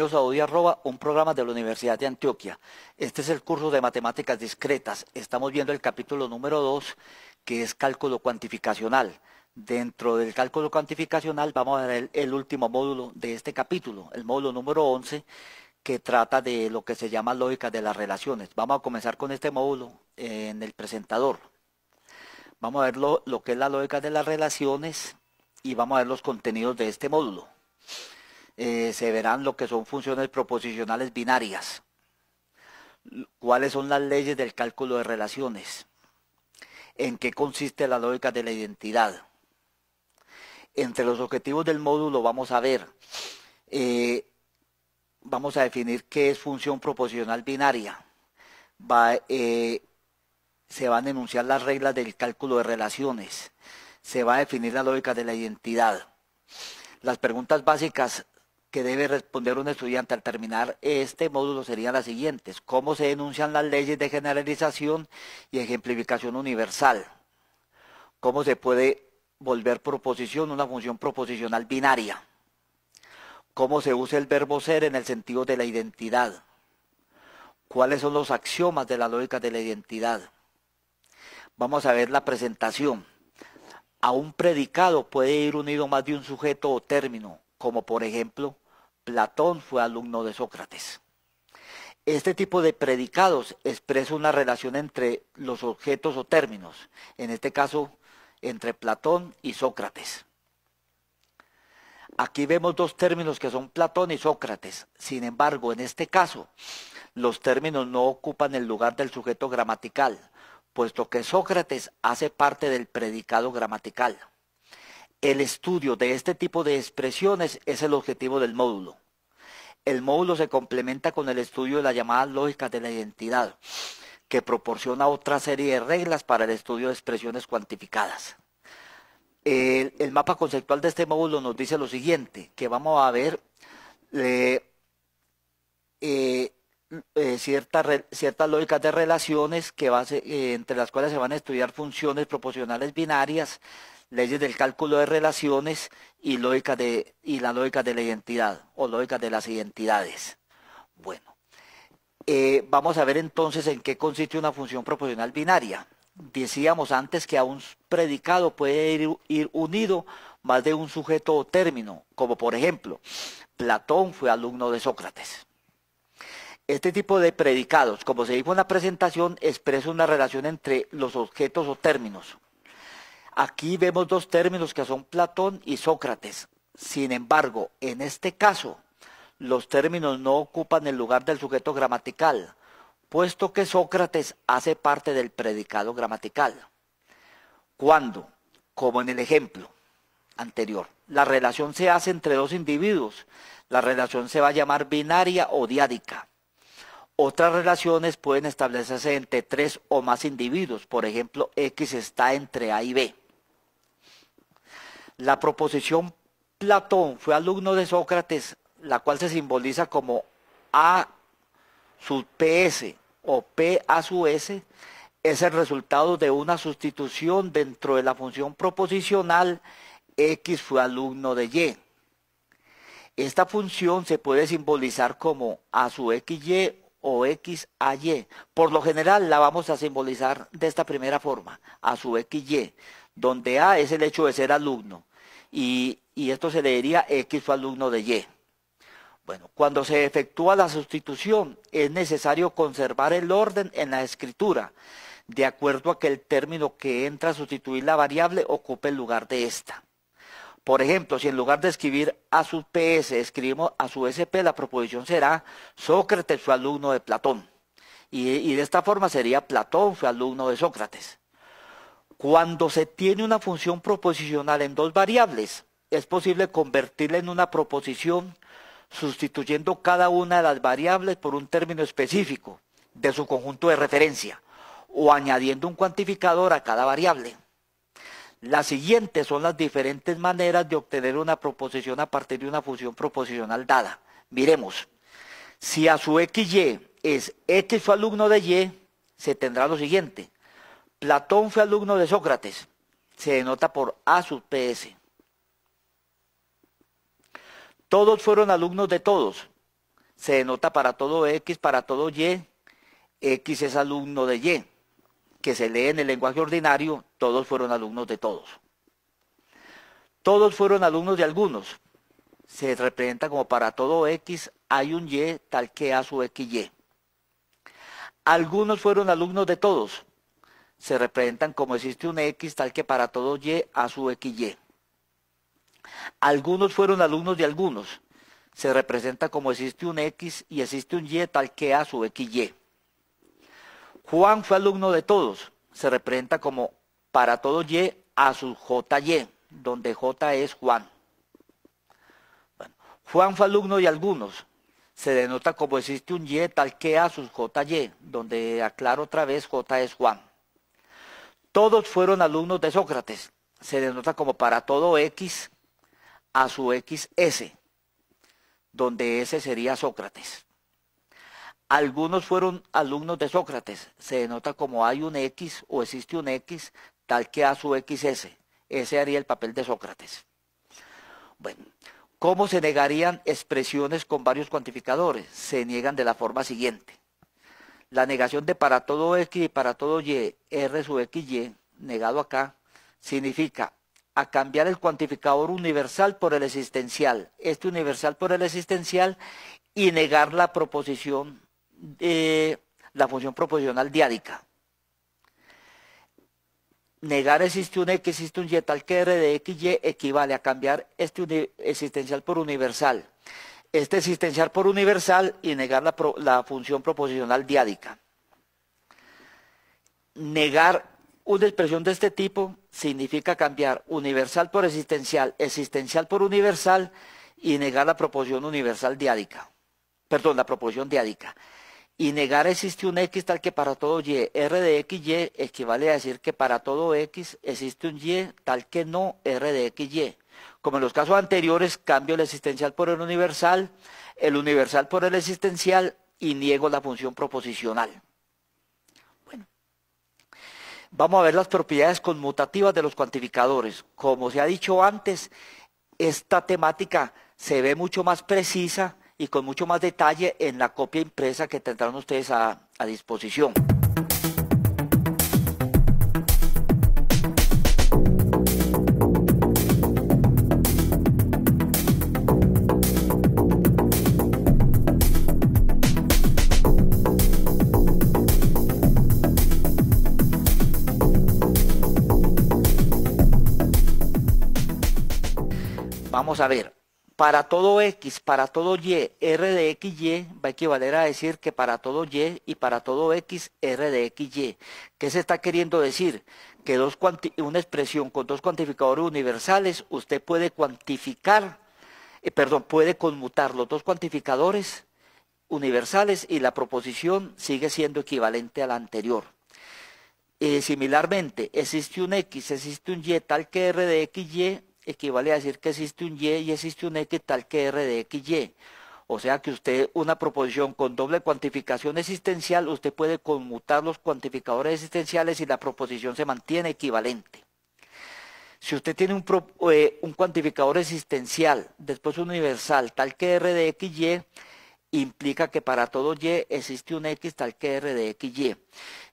Bienvenidos un programa de la Universidad de Antioquia. Este es el curso de matemáticas discretas. Estamos viendo el capítulo número 2, que es cálculo cuantificacional. Dentro del cálculo cuantificacional vamos a ver el, último módulo de este capítulo, el módulo número 11, que trata de lo que se llama lógica de las relaciones. Vamos a comenzar con este módulo en el presentador. Vamos a ver lo que es la lógica de las relaciones y vamos a ver los contenidos de este módulo. Eh, se verán lo que son funciones proposicionales binarias, cuáles son las leyes del cálculo de relaciones, en qué consiste la lógica de la identidad. Entre los objetivos del módulo vamos a ver, eh, vamos a definir qué es función proposicional binaria. Eh, se van a enunciar las reglas del cálculo de relaciones. Se va a definir la lógica de la identidad. Las preguntas básicas que debe responder un estudiante al terminar este módulo serían las siguientes. ¿Cómo se denuncian las leyes de generalización y ejemplificación universal? ¿Cómo se puede volver proposición una función proposicional binaria? ¿Cómo se usa el verbo ser en el sentido de la identidad? ¿Cuáles son los axiomas de la lógica de la identidad? Vamos a ver la presentación. A un predicado puede ir unido más de un sujeto o término, como por ejemplo Platón fue alumno de Sócrates. Este tipo de predicados expresa una relación entre los objetos o términos, en este caso entre Platón y Sócrates. Aquí vemos dos términos que son Platón y Sócrates. Sin embargo, en este caso, los términos no ocupan el lugar del sujeto gramatical, puesto que Sócrates hace parte del predicado gramatical. El estudio de este tipo de expresiones es el objetivo del módulo. El módulo se complementa con el estudio de la llamada lógica de la identidad, que proporciona otra serie de reglas para el estudio de expresiones cuantificadas. El, mapa conceptual de este módulo nos dice lo siguiente, que vamos a ver eh, eh, eh, ciertas lógicas de relaciones que entre las cuales se van a estudiar funciones proporcionales binarias, leyes del cálculo de relaciones y, y la lógica de la identidad o lógica de las identidades. Bueno, eh, vamos a ver entonces en qué consiste una función proporcional binaria. Decíamos antes que a un predicado puede ir, ir unido más de un sujeto o término, como por ejemplo, Platón fue alumno de Sócrates. Este tipo de predicados, como se dijo en la presentación, expresa una relación entre los objetos o términos, Aquí vemos dos términos que son Platón y Sócrates. Sin embargo, en este caso, los términos no ocupan el lugar del sujeto gramatical, puesto que Sócrates hace parte del predicado gramatical. Cuando, como en el ejemplo anterior, la relación se hace entre dos individuos, la relación se va a llamar binaria o diádica. Otras relaciones pueden establecerse entre tres o más individuos, por ejemplo, X está entre A y B. La proposición Platón fue alumno de Sócrates, la cual se simboliza como A sub PS o P A sub S, es el resultado de una sustitución dentro de la función proposicional X fue alumno de Y. Esta función se puede simbolizar como A su XY o X a Y. Por lo general la vamos a simbolizar de esta primera forma, A su XY, donde A es el hecho de ser alumno y, esto se leería X su alumno de Y. Bueno, cuando se efectúa la sustitución es necesario conservar el orden en la escritura, de acuerdo a que el término que entra a sustituir la variable ocupe el lugar de ésta. Por ejemplo, si en lugar de escribir a su PS escribimos a su SP, la proposición será Sócrates fue alumno de Platón. Y, y de esta forma sería Platón fue alumno de Sócrates. Cuando se tiene una función proposicional en dos variables, es posible convertirla en una proposición sustituyendo cada una de las variables por un término específico de su conjunto de referencia o añadiendo un cuantificador a cada variable. Las siguientes son las diferentes maneras de obtener una proposición a partir de una función proposicional dada. Miremos, si a su XY es X su alumno de Y, se tendrá lo siguiente. Platón fue alumno de Sócrates, se denota por A sub PS. Todos fueron alumnos de todos, se denota para todo X, para todo Y, X es alumno de Y, que se lee en el lenguaje ordinario, todos fueron alumnos de todos. Todos fueron alumnos de algunos, se representa como para todo X hay un Y tal que A sub XY. Algunos fueron alumnos de todos, se representan como existe un X tal que para todo Y a su XY. Algunos fueron alumnos de algunos. Se representa como existe un X y existe un Y tal que a su XY. Juan fue alumno de todos. Se representa como para todo Y a su JY, donde J es Juan. Juan fue alumno de algunos. Se denota como existe un Y tal que a su JY, donde aclaro otra vez J es Juan. Todos fueron alumnos de Sócrates. Se denota como para todo X a su XS, donde S sería Sócrates. Algunos fueron alumnos de Sócrates. Se denota como hay un X o existe un X tal que a su XS. Ese haría el papel de Sócrates. Bueno, ¿cómo se negarían expresiones con varios cuantificadores? Se niegan de la forma siguiente la negación de para todo X y para todo Y, R sub x y, negado acá, significa a cambiar el cuantificador universal por el existencial, este universal por el existencial, y negar la proposición, de la función proposicional diádica. Negar existe un X, existe un Y, tal que R de x y equivale a cambiar este existencial por universal. Este existencial por universal y negar la, función proposicional diádica. Negar una expresión de este tipo significa cambiar universal por existencial, existencial por universal y negar la proposición universal diádica. Perdón, la proposición diádica. Y negar existe un X tal que para todo Y. R de x y equivale a decir que para todo X existe un Y tal que no R de x y. Como en los casos anteriores, cambio el existencial por el universal, el universal por el existencial y niego la función proposicional. Bueno, vamos a ver las propiedades conmutativas de los cuantificadores. Como se ha dicho antes, esta temática se ve mucho más precisa y con mucho más detalle en la copia impresa que tendrán ustedes a, a disposición. Vamos a ver, para todo X, para todo Y, R de x y va a equivaler a decir que para todo Y y para todo X, R de x y. ¿Qué se está queriendo decir? Que dos una expresión con dos cuantificadores universales, usted puede cuantificar, eh, perdón, puede conmutar los dos cuantificadores universales y la proposición sigue siendo equivalente a la anterior. Y eh, similarmente, existe un X, existe un Y, tal que R de x y equivale a decir que existe un y y existe un x tal que r de x y. O sea que usted, una proposición con doble cuantificación existencial, usted puede conmutar los cuantificadores existenciales y la proposición se mantiene equivalente. Si usted tiene un, eh, cuantificador existencial, después universal, tal que R de XY, implica que para todo Y existe un X tal que R de XY. y,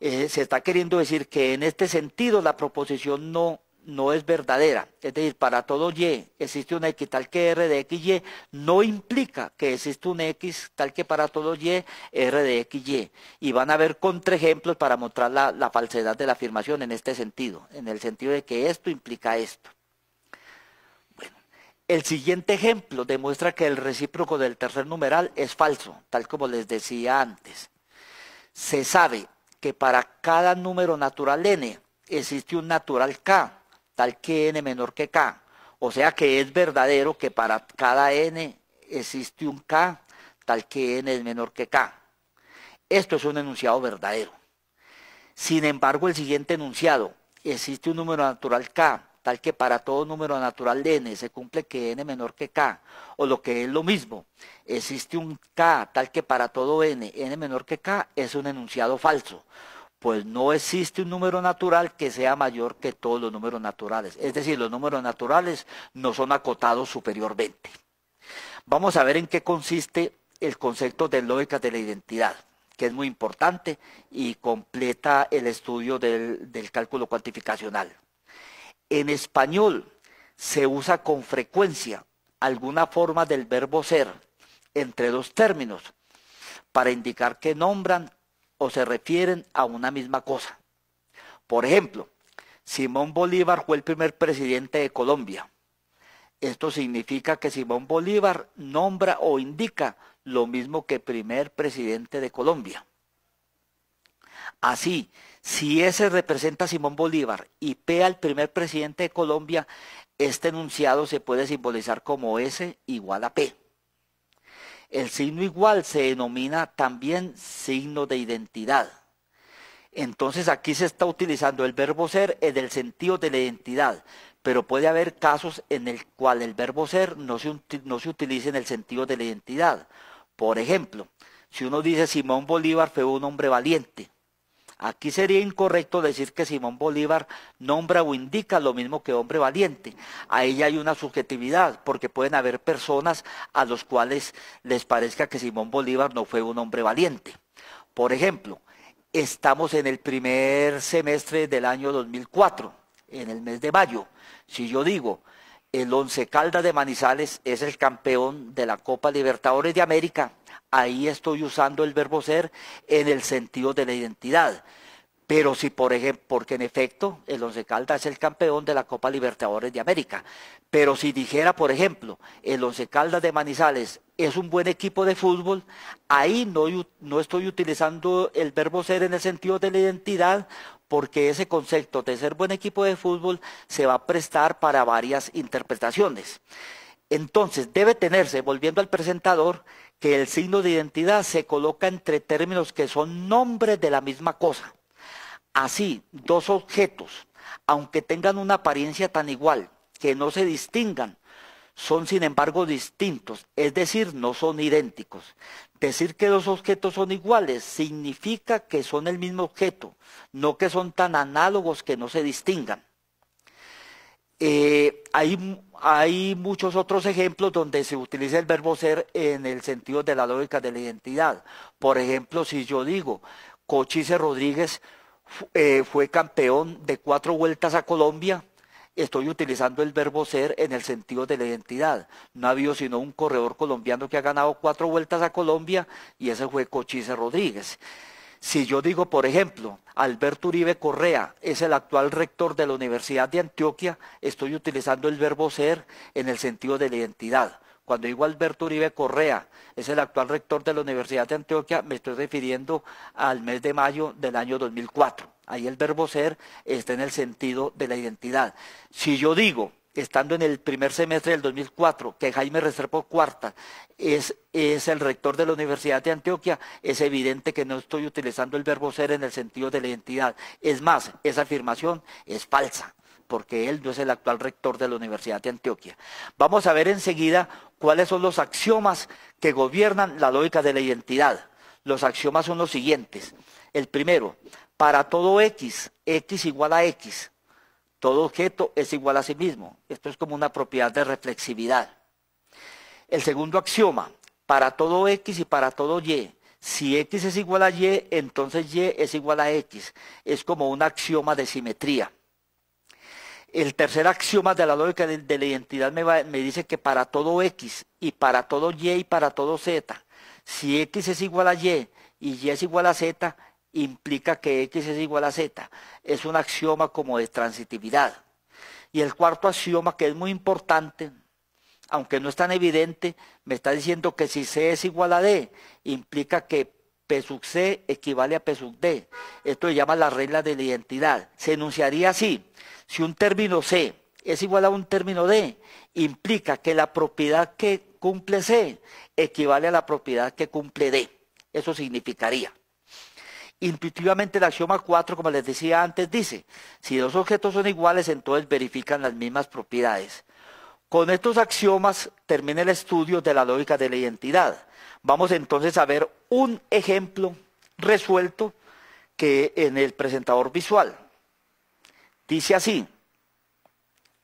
eh, se está queriendo decir que en este sentido la proposición no no es verdadera. Es decir, para todo Y existe un X tal que R de XY, no implica que existe un X tal que para todo Y R de XY. Y van a ver contraejemplos para mostrar la, la falsedad de la afirmación en este sentido, en el sentido de que esto implica esto. El siguiente ejemplo demuestra que el recíproco del tercer numeral es falso, tal como les decía antes. Se sabe que para cada número natural n existe un natural k, tal que n menor que k. O sea que es verdadero que para cada n existe un k tal que n es menor que k. Esto es un enunciado verdadero. Sin embargo, el siguiente enunciado, existe un número natural k tal que para todo número natural de n se cumple que n menor que k, o lo que es lo mismo, existe un k tal que para todo n, n menor que k, es un enunciado falso pues no existe un número natural que sea mayor que todos los números naturales. Es decir, los números naturales no son acotados superiormente. Vamos a ver en qué consiste el concepto de lógica de la identidad, que es muy importante y completa el estudio del, del cálculo cuantificacional. En español se usa con frecuencia alguna forma del verbo ser entre dos términos para indicar que nombran o se refieren a una misma cosa. Por ejemplo, Simón Bolívar fue el primer presidente de Colombia. Esto significa que Simón Bolívar nombra o indica lo mismo que primer presidente de Colombia. Así, si S representa a Simón Bolívar y P al primer presidente de Colombia, este enunciado se puede simbolizar como S igual a P. El signo igual se denomina también signo de identidad. Entonces aquí se está utilizando el verbo ser en el sentido de la identidad, pero puede haber casos en el cual el verbo ser no se, no se utilice en el sentido de la identidad. Por ejemplo, si uno dice Simón Bolívar fue un hombre valiente, Aquí sería incorrecto decir que Simón Bolívar nombra o indica lo mismo que hombre valiente. Ahí hay una subjetividad, porque pueden haber personas a los cuales les parezca que Simón Bolívar no fue un hombre valiente. Por ejemplo, estamos en el primer semestre del año 2004, en el mes de mayo. Si yo digo, el Once Caldas de Manizales es el campeón de la Copa Libertadores de América, ahí estoy usando el verbo ser en el sentido de la identidad. Pero si, por ejemplo, porque en efecto el Once Caldas es el campeón de la Copa Libertadores de América, pero si dijera, por ejemplo, el Once Caldas de Manizales es un buen equipo de fútbol, ahí no, no estoy utilizando el verbo ser en el sentido de la identidad, porque ese concepto de ser buen equipo de fútbol se va a prestar para varias interpretaciones. Entonces, debe tenerse, volviendo al presentador, que el signo de identidad se coloca entre términos que son nombres de la misma cosa. Así, dos objetos, aunque tengan una apariencia tan igual, que no se distingan, son sin embargo distintos, es decir, no son idénticos. Decir que dos objetos son iguales significa que son el mismo objeto, no que son tan análogos que no se distingan. Eh, hay, muchos otros ejemplos donde se utiliza el verbo ser en el sentido de la lógica de la identidad. Por ejemplo, si yo digo, Cochise Rodríguez eh, fue campeón de cuatro vueltas a Colombia, estoy utilizando el verbo ser en el sentido de la identidad. No ha habido sino un corredor colombiano que ha ganado cuatro vueltas a Colombia y ese fue Cochise Rodríguez. Si yo digo, por ejemplo, Alberto Uribe Correa es el actual rector de la Universidad de Antioquia, estoy utilizando el verbo ser en el sentido de la identidad. Cuando digo Alberto Uribe Correa es el actual rector de la Universidad de Antioquia, me estoy refiriendo al mes de mayo del año 2004. Ahí el verbo ser está en el sentido de la identidad. Si yo digo estando en el primer semestre del 2004, que Jaime Restrepo Cuarta es, es el rector de la Universidad de Antioquia, es evidente que no estoy utilizando el verbo ser en el sentido de la identidad. Es más, esa afirmación es falsa porque él no es el actual rector de la Universidad de Antioquia. Vamos a ver enseguida cuáles son los axiomas que gobiernan la lógica de la identidad. Los axiomas son los siguientes. El primero, para todo X, X igual a X. Todo objeto es igual a sí mismo. Esto es como una propiedad de reflexividad. El segundo axioma, para todo X y para todo Y. Si X es igual a Y, entonces Y es igual a X. Es como un axioma de simetría. El tercer axioma de la lógica de, la identidad me, me dice que para todo X y para todo Y y para todo Z, si X es igual a Y y Y es igual a Z, implica que X es igual a Z. Es un axioma como de transitividad. Y el cuarto axioma, que es muy importante, aunque no es tan evidente, me está diciendo que si C es igual a D, implica que P sub C equivale a P sub D. Esto se llama la regla de la identidad. Se enunciaría así. Si un término C es igual a un término D, implica que la propiedad que cumple C equivale a la propiedad que cumple D. Eso significaría. Intuitivamente el axioma 4, como les decía antes, dice, si dos objetos son iguales, entonces verifican las mismas propiedades. Con estos axiomas termina el estudio de la lógica de la identidad. Vamos entonces a ver un ejemplo resuelto que en el presentador visual. Dice así,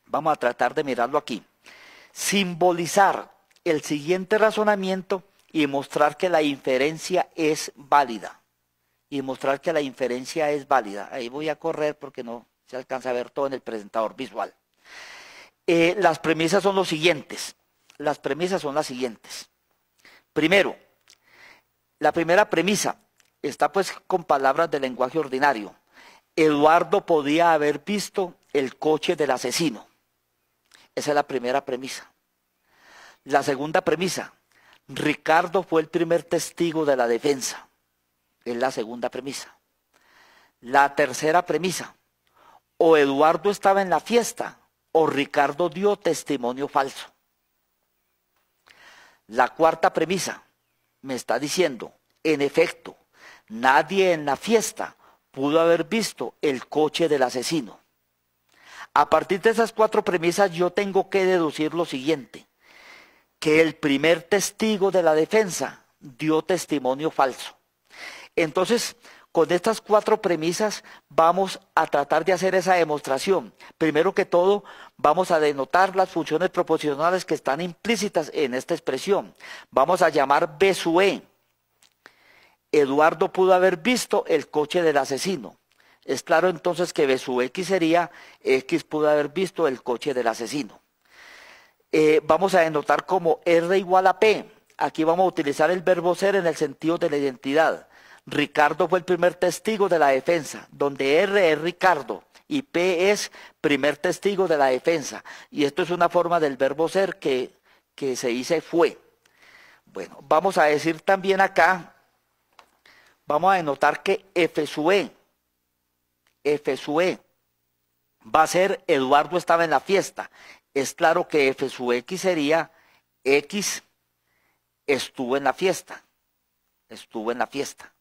vamos a tratar de mirarlo aquí, simbolizar el siguiente razonamiento y mostrar que la inferencia es válida y mostrar que la inferencia es válida. Ahí voy a correr porque no se alcanza a ver todo en el presentador visual. Eh, las premisas son los siguientes. Las premisas son las siguientes. Primero, la primera premisa está pues con palabras de lenguaje ordinario. Eduardo podía haber visto el coche del asesino. Esa es la primera premisa. La segunda premisa, Ricardo fue el primer testigo de la defensa. Es la segunda premisa. La tercera premisa. O Eduardo estaba en la fiesta o Ricardo dio testimonio falso. La cuarta premisa me está diciendo, en efecto, nadie en la fiesta pudo haber visto el coche del asesino. A partir de esas cuatro premisas yo tengo que deducir lo siguiente, que el primer testigo de la defensa dio testimonio falso. Entonces, con estas cuatro premisas vamos a tratar de hacer esa demostración. Primero que todo, vamos a denotar las funciones proporcionales que están implícitas en esta expresión. Vamos a llamar B su E. Eduardo pudo haber visto el coche del asesino. Es claro entonces que B su X sería X pudo haber visto el coche del asesino. Eh, vamos a denotar como R igual a P. Aquí vamos a utilizar el verbo ser en el sentido de la identidad. Ricardo fue el primer testigo de la defensa, donde R es Ricardo y P es primer testigo de la defensa. Y esto es una forma del verbo ser que, que se dice fue. Bueno, vamos a decir también acá, vamos a denotar que F su va a ser Eduardo estaba en la fiesta. Es claro que F X sería X estuvo en la fiesta, estuvo en la fiesta.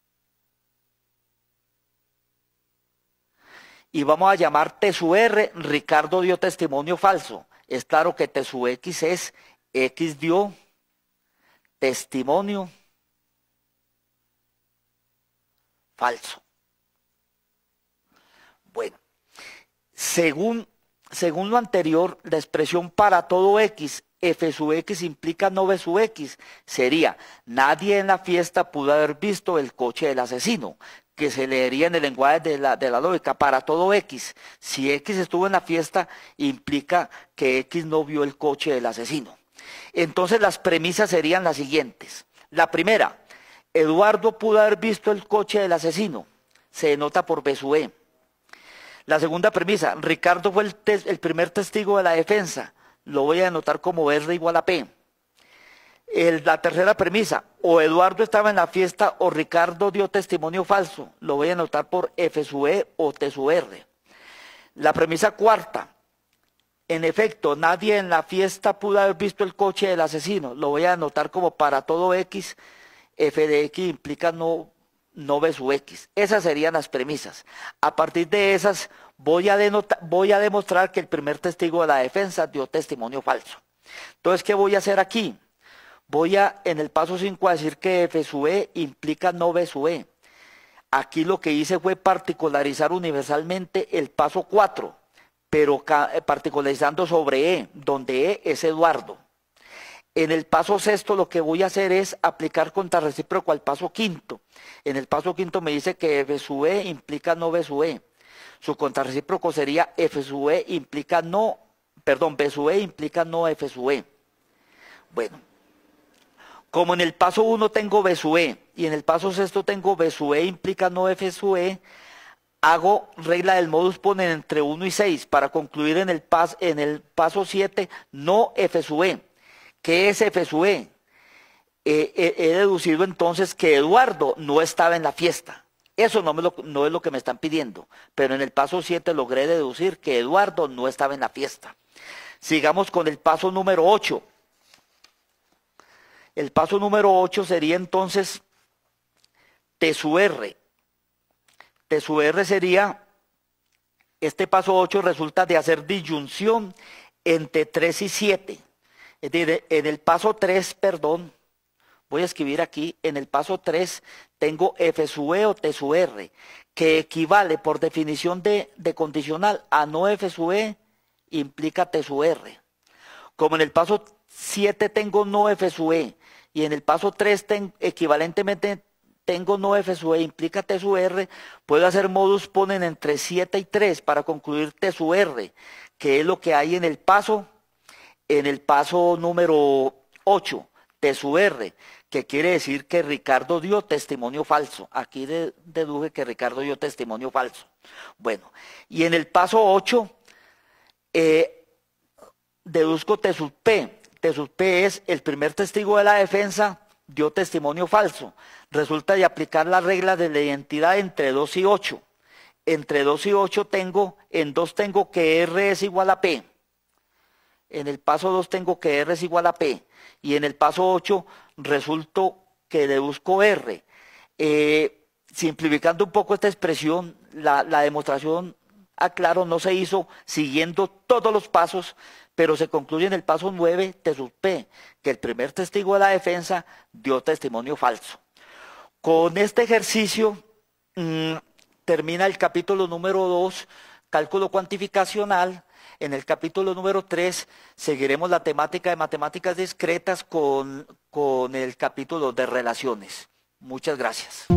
y vamos a llamar T R, Ricardo dio testimonio falso. Es claro que T sub X es X dio testimonio falso. Bueno, según, según lo anterior, la expresión para todo X, F sub X implica no B sub X, sería, nadie en la fiesta pudo haber visto el coche del asesino que se leería en el lenguaje de la, de lógica, para todo X. Si X estuvo en la fiesta, implica que X no vio el coche del asesino. Entonces las premisas serían las siguientes. La primera, Eduardo pudo haber visto el coche del asesino, se denota por B E. La segunda premisa, Ricardo fue el, primer testigo de la defensa, lo voy a denotar como R igual a P la tercera premisa, o Eduardo estaba en la fiesta o Ricardo dio testimonio falso. Lo voy a anotar por F sub E o T sub R. La premisa cuarta, en efecto, nadie en la fiesta pudo haber visto el coche del asesino. Lo voy a anotar como para todo X, F de X implica no, no B sub X. Esas serían las premisas. A partir de esas, voy a, voy a demostrar que el primer testigo de la defensa dio testimonio falso. Entonces, ¿qué voy a hacer aquí? Voy a, en el paso 5 a decir que F E implica no B sub E. Aquí lo que hice fue particularizar universalmente el paso 4, pero eh, particularizando sobre E, donde E es Eduardo. En el paso sexto lo que voy a hacer es aplicar contrarrecíproco al paso quinto. En el paso quinto me dice que F sub E implica no B sub E. Su contrarrecíproco sería F E implica no, perdón, B E implica no F E. Bueno, como en el paso 1 tengo B y en el paso 6 tengo B implica no F hago regla del modus ponen entre 1 y 6 para concluir en el, en el paso 7 no F ¿Qué es F eh, eh, he deducido entonces que Eduardo no estaba en la fiesta. Eso no, me no es lo que me están pidiendo, pero en el paso 7 logré deducir que Eduardo no estaba en la fiesta. Sigamos con el paso número 8. El paso número 8 sería entonces T sub R. T sería, este paso 8 resulta de hacer disyunción entre 3 y 7. Es decir, en el paso 3, perdón, voy a escribir aquí, en el paso 3 tengo F E o T R, que equivale por definición de, condicional a no F sub E implica T R. Como en el paso 7 tengo no F E, y en el paso 3 equivalentemente tengo no F E, implica T sub R, puedo hacer modus ponen entre 7 y 3 para concluir T R, que es lo que hay en el paso, en el paso número 8, T sub R, que quiere decir que Ricardo dio testimonio falso. Aquí deduje que Ricardo dio testimonio falso. Bueno, y en el paso 8, eh, deduzco T sub P, de sus es el primer testigo de la defensa dio testimonio falso. Resulta de aplicar las reglas de la identidad entre 2 y 8. Entre 2 y 8 tengo, en 2 tengo que R es igual a P. En el paso 2 tengo que R es igual a P. Y en el paso 8 resulto que deduzco R. Eh, simplificando un poco esta expresión, la, la demostración, aclaro, no se hizo siguiendo todos los pasos, pero se concluye en el paso 9, te P, que el primer testigo de la defensa dio testimonio falso. Con este ejercicio mm, termina el capítulo número 2, cálculo cuantificacional. En el capítulo número 3 seguiremos la temática de matemáticas discretas con el capítulo de relaciones. Muchas gracias.